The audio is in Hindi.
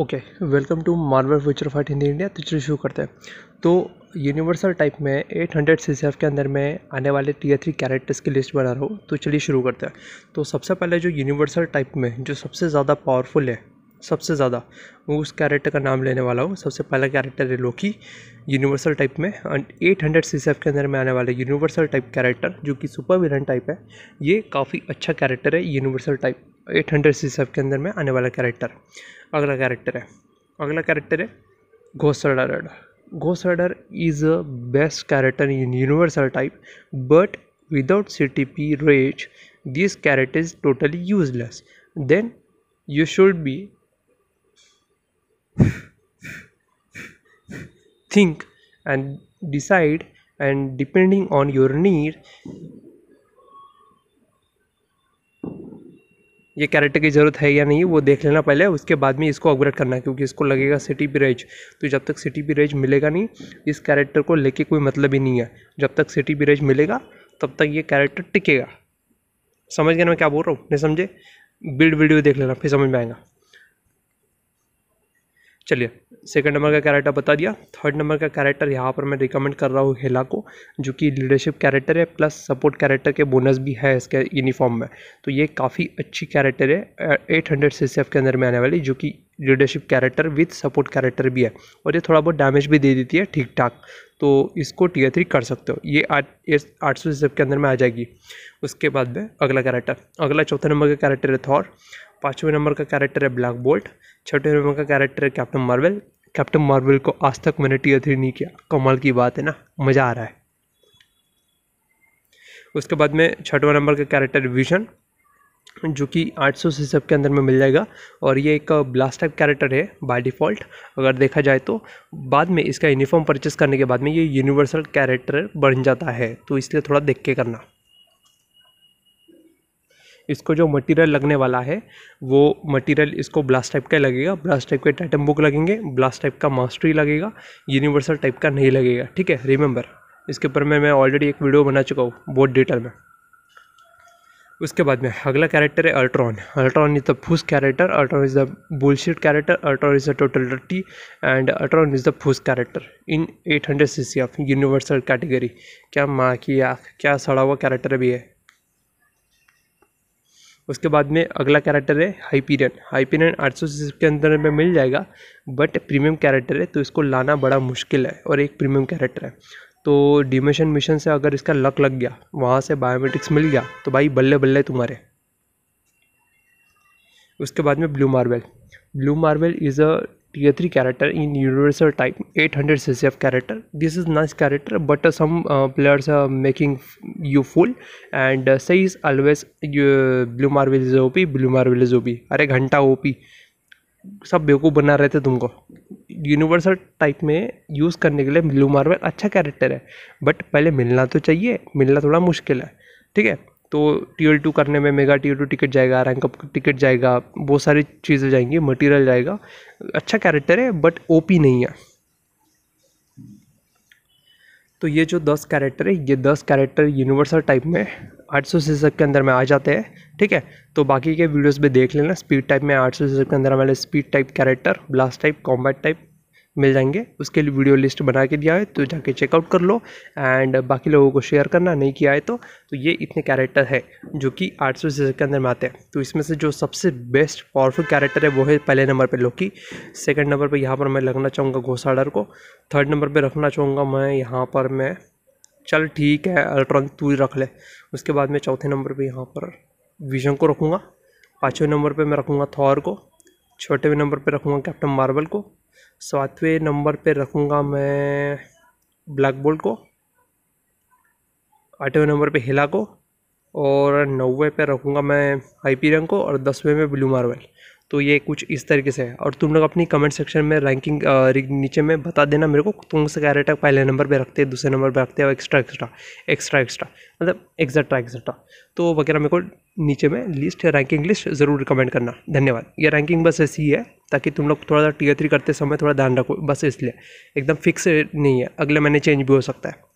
okay welcome to Marvel Future Fight Hindi India तो चलिए शुरू करते हैं तो यूनिवर्सल टाइप में 800 हंड्रेड के अंदर में आने वाले टी थ्री कैरेक्टर्स की लिस्ट बना रहा हूँ तो चलिए शुरू करते हैं तो सबसे पहले जो यूनिवर्सल टाइप में जो सबसे ज़्यादा पावरफुल है सबसे ज़्यादा उस कैरेक्टर का नाम लेने वाला हूँ सबसे पहला कैरेक्टर है लोकी यूनिवर्सल टाइप में एट हंड्रेड सी के अंदर में आने वाले यूनिवर्सल टाइप कैरेक्टर जो कि सुपर विलन टाइप है ये काफ़ी अच्छा कैरेक्टर है universal type eight hundred C सब के अंदर में आने वाला कैरेक्टर अगला कैरेक्टर है अगला कैरेक्टर है घोसडर घोसडर is a best character in universal type but without C T P reach this character is totally useless then you should be think and decide and depending on your need ये कैरेक्टर की ज़रूरत है या नहीं वो देख लेना पहले उसके बाद में इसको अपग्रेड करना है क्योंकि इसको लगेगा सिटी पी रेज तो जब तक सिटी पी रेज मिलेगा नहीं इस कैरेक्टर को लेके कोई मतलब ही नहीं है जब तक सिटी पी रेज मिलेगा तब तक ये कैरेक्टर टिकेगा समझ गया ना मैं क्या बोल रहा हूँ नहीं समझे बिल्ड वीडियो देख लेना फिर समझ में आएगा चलिए सेकंड नंबर का कैरेक्टर बता दिया थर्ड नंबर का कैरेक्टर यहाँ पर मैं रिकमेंड कर रहा हूँ हेला को जो कि लीडरशिप कैरेक्टर है प्लस सपोर्ट कैरेक्टर के बोनस भी है इसके यूनिफॉर्म में तो ये काफ़ी अच्छी कैरेक्टर है eight hundred C C F के अंदर में आने वाली जो कि leadership character with support character भी है और ये थोड़ा बहुत डैमेज भी दे देती है ठीक ठाक तो इसको टीयर थ्री कर सकते हो ये आठ सौ के अंदर में आ जाएगी उसके बाद में अगला कैरेक्टर अगला चौथे नंबर का कैरेक्टर है थॉर पाँचवें नंबर का कैरेक्टर है ब्लैक बोल्ट छठे रूपये का कैरेक्टर है कैप्टन मार्वल कैप्टन मार्वल को आज तक मैंने टीयर थ्री नहीं किया कमाल की बात है ना मज़ा आ रहा है उसके बाद में छठवा नंबर का कैरेक्टर विजन जो कि 800 से सब के अंदर में मिल जाएगा और ये एक ब्लास्ट टाइप कैरेक्टर है बाय डिफ़ॉल्ट अगर देखा जाए तो बाद में इसका यूनिफॉर्म परचेस करने के बाद में ये यूनिवर्सल कैरेक्टर बन जाता है तो इसलिए थोड़ा देख के करना इसको जो मटेरियल लगने वाला है वो मटेरियल इसको ब्लास्ट टाइप का लगेगा ब्लास्ट टाइप के टाइटम बुक लगेंगे ब्लास्ट टाइप का मास्टरी लगेगा यूनिवर्सल टाइप का नहीं लगेगा ठीक है रिमेंबर इसके ऊपर मैं मैं ऑलरेडी एक वीडियो बना चुका हूँ बहुत डिटेल में उसके बाद में अगला कैरेक्टर है Ultron Ultron is the fuss character Ultron is the bullshit character Ultron is the total dirty and Ultron is the fuss character in 800 CC of universal category क्या माँ की आँख क्या सड़ा हुआ कैरेक्टर भी है उसके बाद में अगला कैरेक्टर है हाईपीरियन हाईपीरियन आठ सौ के अंदर में मिल जाएगा बट प्रीमियम कैरेक्टर है तो इसको लाना बड़ा मुश्किल है और एक प्रीमियम कैरेक्टर है तो डिमेशन मिशन से अगर इसका लक लग गया वहाँ से बायोमेट्रिक्स मिल गया तो भाई बल्ले बल्ले तुम्हारे उसके बाद में Blue Marvel Blue Marvel is a tier 3 character in universal type 800 ccf character this is nice character but uh, some uh, players are making you fool and uh, says always you uh, blue marvel is op blue marvel is op are ghanta op सब बेवकूफ़ बना रहे थे तुमको यूनिवर्सल टाइप में यूज़ करने के लिए ब्लू मार्वल अच्छा कैरेक्टर है बट पहले मिलना तो चाहिए मिलना थोड़ा मुश्किल है ठीक है तो टीयर टू करने में मेगा टीयर टू टिकट जाएगा रैंक अप टिकट जाएगा बहुत सारी चीज़ें जाएंगी मटेरियल जाएगा अच्छा कैरेक्टर है बट ओपी नहीं है तो ये जो दस कैरेक्टर है ये दस कैरेक्टर यूनिवर्सल टाइप में आठ सौ सीसक के अंदर में आ जाते हैं ठीक है तो बाकी के वीडियोस में देख लेना स्पीड टाइप में आठ सौ सीसक के अंदर वाले speed type character blast type combat type मिल जाएंगे उसके लिए वीडियो लिस्ट बना के दिया है तो जाके चेकआउट कर लो एंड बाकी लोगों को शेयर करना नहीं किया है तो तो ये इतने कैरेक्टर है जो कि आठ सौ के अंदर में आते हैं तो इसमें से जो सबसे बेस्ट पावरफुल कैरेक्टर है वो है पहले नंबर पर लोकी सेकेंड नंबर पर यहाँ पर मैं लगना चाहूँगा घोसाडर को थर्ड नंबर पर रखना चाहूँगा मैं यहाँ पर मैं चल ठीक है अल्ट्रॉन तू रख ले उसके बाद मैं चौथे नंबर पर यहाँ पर विजन को रखूँगा पाँचवें नंबर पर मैं रखूँगा थौर को छठे नंबर पर रखूँगा कैप्टन मार्बल को सातवें नंबर पे रखूँगा मैं ब्लैक बोल्ट को आठवें नंबर पे हिला को और नौवे पे रखूँगा मैं आई पी रंग को और दसवें में ब्लू मार्वल तो ये कुछ इस तरीके से है और तुम लोग अपनी कमेंट सेक्शन में रैंकिंग नीचे में बता देना मेरे को तुम से क्या रेट पहले नंबर पे रखते हैं दूसरे नंबर पे रखते हैं और एक्स्ट्रा एक्स्ट्रा एक्स्ट्रा एक्स्ट्रा मतलब एक्जेट्रा एक्सेट्रा तो वगैरह मेरे को नीचे में लिस्ट रैंकिंग लिस्ट ज़रूर रिकमेंड करना धन्यवाद ये रैंकिंग बस ऐसी ही है ताकि तुम लोग थोड़ा सा टीयर थ्री करते समय थोड़ा ध्यान रखो बस इसलिए एकदम फिक्स नहीं है अगले महीने चेंज भी हो सकता है